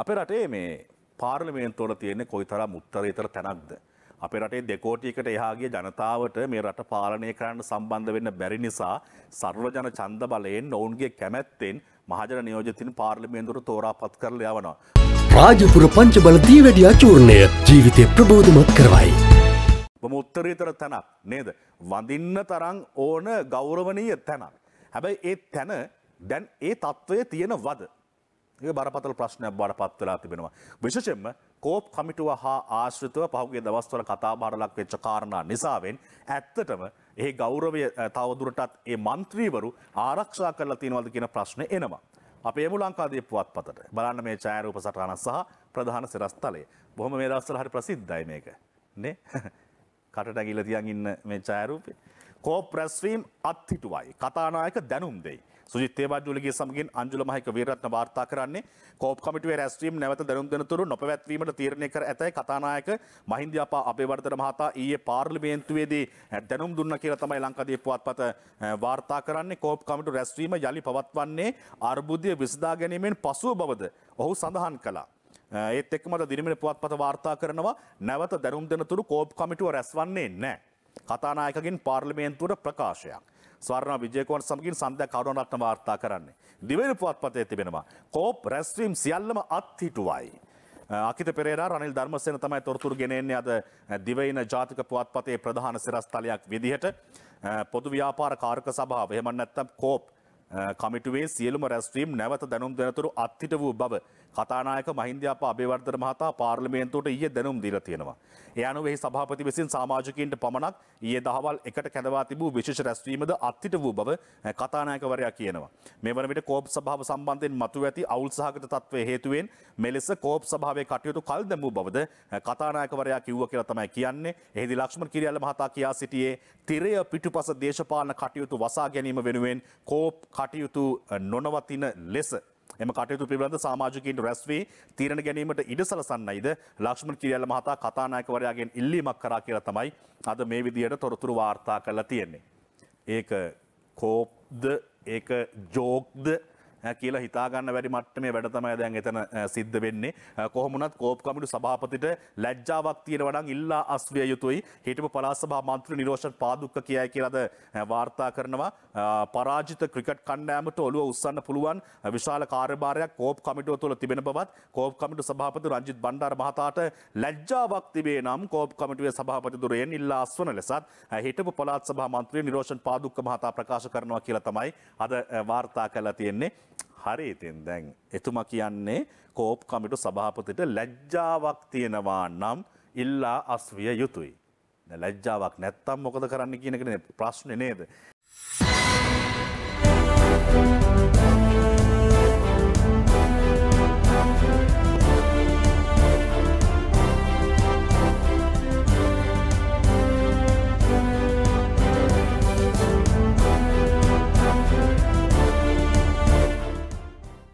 අපේ රටේ මේ පාර්ලිමේන්තුවල තියෙන්නේ කොයි තරම් උත්තරීතර තැනක්ද. අපේ රටේ දෙකෝටියකට එහාගේ ජනතාවට මේ රට පාලනය කරන්න සම්බන්ධ වෙන්න බැරි නිසා සර්වජන ඡන්ද බලයෙන් ඔවුන්ගේ කැමැත්තෙන් මහජන නියෝජිතින් පාර්ලිමේන්තුවට තෝරාපත් කරලා යවනවා. රාජපුර පංචබල දීවැඩියා චූර්ණය ජීවිතය ප්‍රබෝධමත් කරවයි. බොහොම උත්තරීතර තැනක් නේද? වඳින්න තරම් ඕන ගෞරවනීය තැනක්. හැබැයි ඒ තැන දැන් ඒ తත්වයේ තියෙන වද ඒ බරපතල ප්‍රශ්නයක් බඩපත් වෙලා තිබෙනවා. විශෂෙන්ම කෝප් කමිටුව හා ආශ්‍රිතව පහුගේ දවස්වල කතාබාරලක් වෙච්ච කාරණා නිසාවෙන් ඇත්තටම ඒ ගෞරවය තවදුරටත් ඒ මන්ත්‍රීවරු ආරක්ෂා කරලා තියෙනවද කියන ප්‍රශ්න එනවා. අපේ මු ලංකාදේ පුවත් පතට බලන්න මේ ඡායරූප සටහන සහ ප්‍රධාන සිරස්තලය. බොහොම මේ දවස්වල හරි ප්‍රසිද්ධයි මේක. නේ? කටට ඇගිල්ල තියන් ඉන්න මේ ඡායරූපේ. කෝප් රැස්වීම් අත්හිටුවයි. කතානායක දැනුම් දෙයි. සුජිත් තේබාජුලගේ සමගින් අංජුල මහයික වීරරත්න වාර්තා කරන්නේ කෝප් කමිටුවේ රැස්වීම නැවත දැනුම් දෙනතුරු නොපැවැත්වීමට තීරණය කර ඇතැයි කතානායක මහින්දියාපා අබේවර්ධන මහතා ඊයේ පාර්ලිමේන්තුවේදී දැනුම් දුන්න කියලා තමයි ලංකාදීප පුවත්පත වාර්තා කරන්නේ කෝප් කමිටු රැස්වීම යලි පවත්වන්නේ අර්බුදය විසඳා ගැනීමෙන් පසුව බවද ඔහු සඳහන් කළා ඒත් එක්කම අද දිනමින පුවත්පත වාර්තා කරනවා නැවත දැනුම් දෙනතුරු කෝප් කමිටුව රැස්වන්නේ නැහැ. කතානායකගෙන් පාර්ලිමේන්තුවට ප්‍රකාශයක්. ස්වර්ණ විජයකෝන් සමගින් සන්ධ්‍යා කරුණරත්න වාර්තා කරන්නේ. දිවෙන පුවත්පතේ තිබෙනවා. කෝප් රැස්වීම් සියල්ලම අත්හිටුවයි. අකිත පෙරේරා රනිල් ධර්මසේන තමයි තොරතුරු ගෙනෙන්නේ අද දිවයින ජාතික පුවත්පතේ ප්‍රධාන සිරස්තලයක් විදිහට පොදු ව්‍යාපාර කාර්ක සභාව එහෙම නැත්නම් කෝප් කමිටුවේ සියලුම රැස්වීම් නැවත දැනුම් දෙනතුරු අත්හිට වූ බව කතානායක මහින්දයාප අභිවර්ධන මහතා පාර්ලිමේන්තුවට ඊයේ දැනුම් දීලා තියෙනවා. ඒ අනුව එහි සභාපති විසින් සමාජිකයින්ට පමණක් ඊයේ දහවල් එකට කැඳවා තිබූ විශේෂ රැස්වීමද අත්හිට වූ බව කතානායකවරයා කියනවා. මේ වන විට කෝප් සභාව සම්බන්ධයෙන් මතුව ඇති අවුල් සහගත තත්ත්වය හේතුවෙන් මෙලෙස කෝප් සභාවේ කටයුතු කල් දැමූ බවද කතානායකවරයා කිව්වා කියලා තමයි කියන්නේ. එහිදී ලක්ෂ්මන් කිරියල්ල මහතා කියා සිටියේ තිරය පිටුපස දේශපාලන කටයුතු වසා ගැනීම වෙනුවෙන් කෝප් කටයුතු නොනවතින ලෙස එම කටයුතු පිළිබඳ සමාජිකයින්ට රැස්වී තීරණ ගැනීමට ඉඩ සලසන්නයිද ලක්ෂ්මන් කිරියල්ල මහතා කතානායකවරයාගෙන් ඉල්ලීමක් කරා කියලා තමයි අද මේ විදියට තොරතුරු වාර්තා කරලා තියෙන්නේ. ඒක කෝප්ද ඒක ජෝක්ද කියලා හිතාගන්න වැඩි මට්ටමේ වැඩ තමයි දැන් එතන සිද්ධ වෙන්නේ. කොහොමුණත් කෝප් කමිටු සභාපතිට ලැජ්ජාවක් තියෙනවා නම් ඉල්ලා අස්විය යුතුයි. හිටපු පළාත් සභා මන්ත්‍රී නිරෝෂන් පාදුක්ක කියයි කියලාද වාර්තා කරනවා. පරාජිත ක්‍රිකට් කණ්ඩායමට ඔළුව උස්සන්න පුළුවන් විශාල කාර්යභාරයක් කෝප් කමිටුව තුළ තිබෙන බවත් කෝප් කමිටු සභාපති රංජිත් බණ්ඩාර මහතාට ලැජ්ජාවක් තිබේ නම් කෝප් කමිටුවේ සභාපතිදුරයෙන් ඉල්ලා අස්වන ලෙසත් හිටපු පළාත් සභා මන්ත්‍රී නිරෝෂන් පාදුක්ක මහතා ප්‍රකාශ කරනවා කියලා තමයි අද වාර්තා කරලා තියෙන්නේ. හරි ඉතින් දැන් එතුමා කියන්නේ කෝප් කමිටු සභාපතිට ලැජ්ජාවක් තියෙනවා නම් ඉල්ලා අස්විය යුතුයි. ලැජ්ජාවක් නැත්තම් මොකද කරන්න කියන එකනේ ප්‍රශ්නේ නේද?